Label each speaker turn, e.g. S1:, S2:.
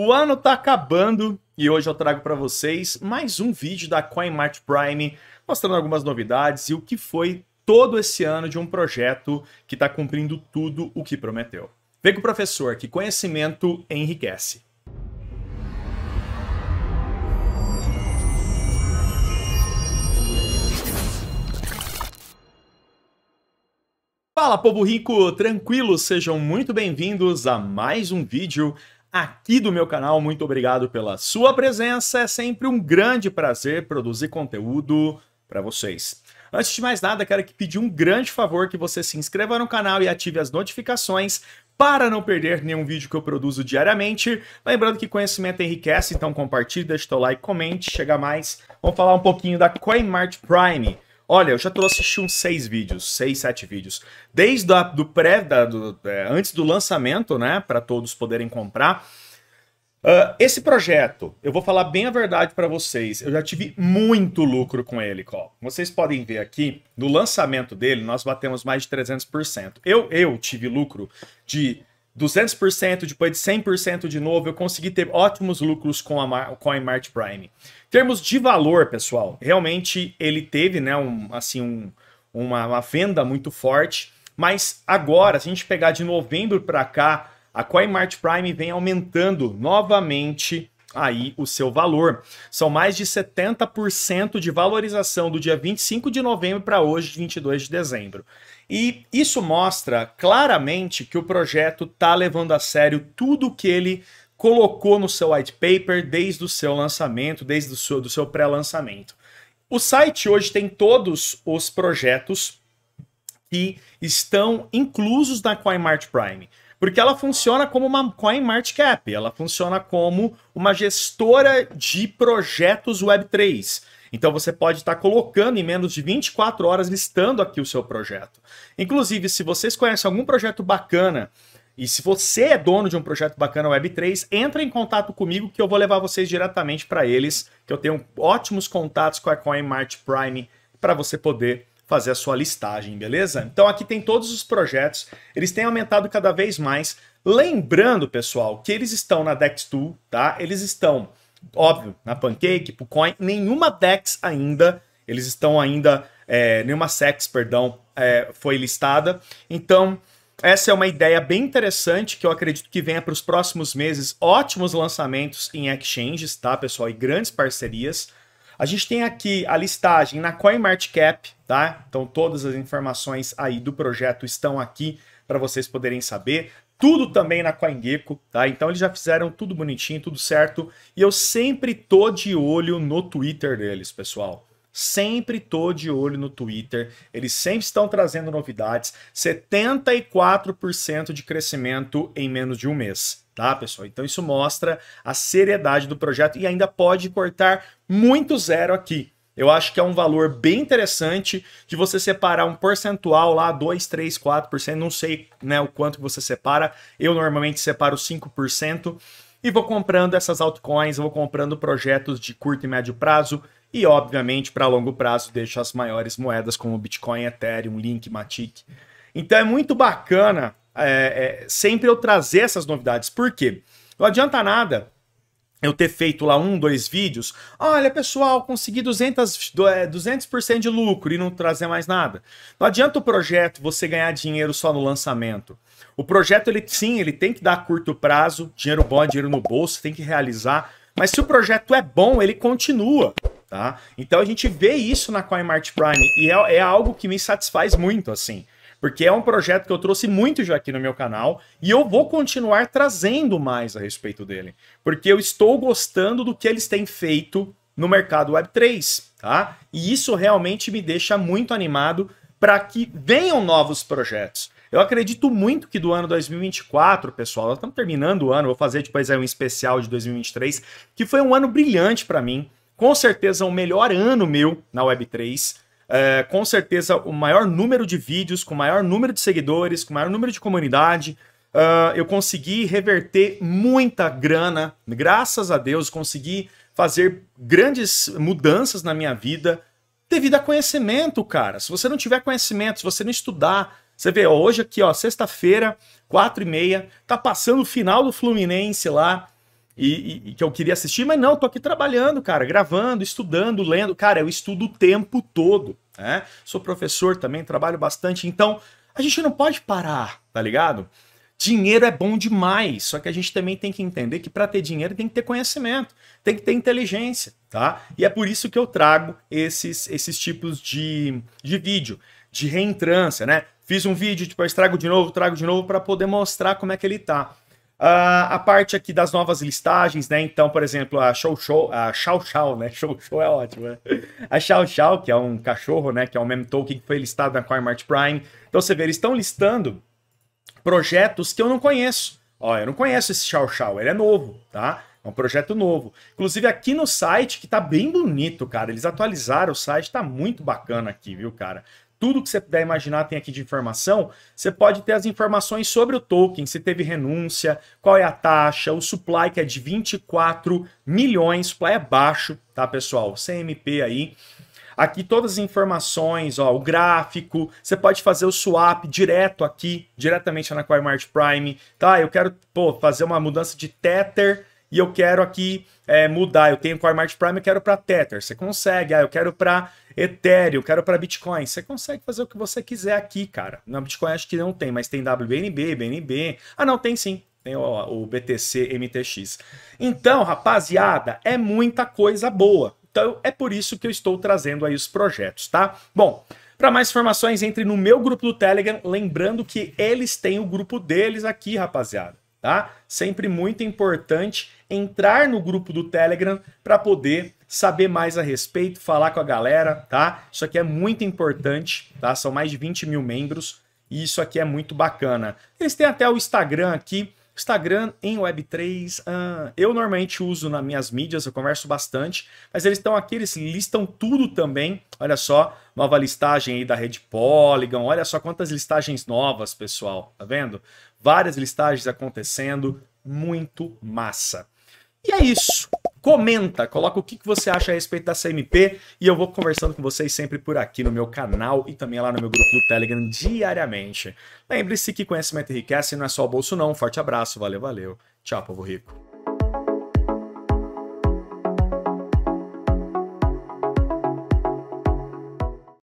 S1: O ano tá acabando e hoje eu trago para vocês mais um vídeo da CoinMart Prime, mostrando algumas novidades e o que foi todo esse ano de um projeto que está cumprindo tudo o que prometeu. Vem com o professor, que conhecimento enriquece. Fala, povo rico! Tranquilo, sejam muito bem-vindos a mais um vídeo aqui do meu canal. Muito obrigado pela sua presença. É sempre um grande prazer produzir conteúdo para vocês. Antes de mais nada, quero pedir um grande favor que você se inscreva no canal e ative as notificações para não perder nenhum vídeo que eu produzo diariamente. Lembrando que conhecimento enriquece, então compartilhe, deixe seu like, comente, chega mais. Vamos falar um pouquinho da CoinMart Prime. Olha, eu já tô assistindo uns seis vídeos, seis, sete vídeos. Desde a, do pré, da, do, é, antes do lançamento, né, para todos poderem comprar. Uh, esse projeto, eu vou falar bem a verdade para vocês, eu já tive muito lucro com ele, Col. Vocês podem ver aqui, no lançamento dele, nós batemos mais de 300%. Eu, eu tive lucro de 200%, depois de 100% de novo, eu consegui ter ótimos lucros com a CoinMart Prime. Em termos de valor, pessoal, realmente ele teve né, um, assim, um, uma, uma venda muito forte, mas agora, se a gente pegar de novembro para cá, a CoinMart Prime vem aumentando novamente aí o seu valor. São mais de 70% de valorização do dia 25 de novembro para hoje, 22 de dezembro. E isso mostra claramente que o projeto está levando a sério tudo que ele colocou no seu white paper desde o seu lançamento, desde o seu, seu pré-lançamento. O site hoje tem todos os projetos que estão inclusos na CoinMart Prime. Porque ela funciona como uma coin cap, ela funciona como uma gestora de projetos Web3. Então você pode estar colocando em menos de 24 horas listando aqui o seu projeto. Inclusive, se vocês conhecem algum projeto bacana e se você é dono de um projeto bacana Web3, entra em contato comigo que eu vou levar vocês diretamente para eles, que eu tenho ótimos contatos com a CoinMart Prime para você poder fazer a sua listagem, beleza? Então aqui tem todos os projetos, eles têm aumentado cada vez mais. Lembrando, pessoal, que eles estão na DEX Tool, tá? Eles estão, óbvio, na Pancake, Pucoin, nenhuma DEX ainda, eles estão ainda, é, nenhuma SEX, perdão, é, foi listada. Então, essa é uma ideia bem interessante que eu acredito que venha para os próximos meses ótimos lançamentos em exchanges, tá, pessoal? E grandes parcerias. A gente tem aqui a listagem na CoinMarketCap, tá? Então todas as informações aí do projeto estão aqui para vocês poderem saber. Tudo também na CoinGecko, tá? Então eles já fizeram tudo bonitinho, tudo certo. E eu sempre tô de olho no Twitter deles, pessoal. Sempre tô de olho no Twitter. Eles sempre estão trazendo novidades. 74% de crescimento em menos de um mês tá, pessoal? Então isso mostra a seriedade do projeto e ainda pode cortar muito zero aqui. Eu acho que é um valor bem interessante de você separar um percentual lá, 2, 3, 4%, não sei né, o quanto você separa. Eu normalmente separo 5% e vou comprando essas altcoins, vou comprando projetos de curto e médio prazo e, obviamente, para longo prazo, deixo as maiores moedas como Bitcoin, Ethereum, Link, Matic. Então é muito bacana é, é, sempre eu trazer essas novidades. Por quê? Não adianta nada eu ter feito lá um, dois vídeos. Olha, pessoal, consegui 200, 200% é, de lucro e não trazer mais nada. Não adianta o projeto você ganhar dinheiro só no lançamento. O projeto, ele sim, ele tem que dar curto prazo, dinheiro bom, é dinheiro no bolso, tem que realizar. Mas se o projeto é bom, ele continua. Tá? Então a gente vê isso na CoinMart Prime e é, é algo que me satisfaz muito, assim porque é um projeto que eu trouxe muito já aqui no meu canal e eu vou continuar trazendo mais a respeito dele, porque eu estou gostando do que eles têm feito no mercado Web3, tá? E isso realmente me deixa muito animado para que venham novos projetos. Eu acredito muito que do ano 2024, pessoal, nós estamos terminando o ano, vou fazer depois tipo, aí um especial de 2023, que foi um ano brilhante para mim, com certeza o melhor ano meu na Web3 é, com certeza o maior número de vídeos, com o maior número de seguidores, com o maior número de comunidade. Uh, eu consegui reverter muita grana, graças a Deus, consegui fazer grandes mudanças na minha vida devido a conhecimento, cara. Se você não tiver conhecimento, se você não estudar, você vê, hoje aqui, ó, sexta-feira, quatro e meia, tá passando o final do Fluminense lá e, e, que eu queria assistir, mas não, tô aqui trabalhando, cara, gravando, estudando, lendo. Cara, eu estudo o tempo todo, né? Sou professor também, trabalho bastante, então a gente não pode parar, tá ligado? Dinheiro é bom demais, só que a gente também tem que entender que para ter dinheiro tem que ter conhecimento, tem que ter inteligência, tá? E é por isso que eu trago esses, esses tipos de, de vídeo, de reentrância, né? Fiz um vídeo, depois tipo, trago de novo, trago de novo para poder mostrar como é que ele tá. Uh, a parte aqui das novas listagens, né? Então, por exemplo, a Show Show, a Xiao né? Show Show é ótimo, né? A Xiao Xiao, que é um cachorro, né? Que é o um meme token que foi listado na CoinMart Prime. Então, você vê, eles estão listando projetos que eu não conheço. Ó, eu não conheço esse Xiao Xiao, ele é novo, tá? É um projeto novo. Inclusive, aqui no site, que tá bem bonito, cara. Eles atualizaram o site, tá muito bacana aqui, viu, cara? tudo que você puder imaginar tem aqui de informação. Você pode ter as informações sobre o token, se teve renúncia, qual é a taxa, o supply que é de 24 milhões, supply é baixo, tá, pessoal? CMP aí. Aqui todas as informações, ó, o gráfico, você pode fazer o swap direto aqui, diretamente na CoinMart Prime, tá? Eu quero, pô, fazer uma mudança de Tether e eu quero aqui é, mudar, eu tenho CoinMart Prime, eu quero para Tether, você consegue, ah, eu quero para Ethereum, quero para Bitcoin. Você consegue fazer o que você quiser aqui, cara. Na Bitcoin acho que não tem, mas tem WBNB, BNB. Ah, não, tem sim. Tem o, o BTC MTX. Então, rapaziada, é muita coisa boa. Então, é por isso que eu estou trazendo aí os projetos, tá? Bom, para mais informações, entre no meu grupo do Telegram. Lembrando que eles têm o grupo deles aqui, rapaziada. Tá? Sempre muito importante entrar no grupo do Telegram para poder saber mais a respeito, falar com a galera, tá? Isso aqui é muito importante, tá? São mais de 20 mil membros e isso aqui é muito bacana. Eles têm até o Instagram aqui, Instagram em Web3, uh, ah, eu normalmente uso nas minhas mídias, eu converso bastante, mas eles estão aqui, eles listam tudo também. Olha só, nova listagem aí da rede Polygon, olha só quantas listagens novas, pessoal, tá vendo? Várias listagens acontecendo, muito massa. E é isso. Comenta, coloca o que, você acha a respeito da CMP e eu vou conversando com vocês sempre por aqui no meu canal e também lá no meu grupo do Telegram diariamente. Lembre-se que conhecimento enriquece não é só o bolso não. Um forte abraço, valeu, valeu. Tchau, povo rico.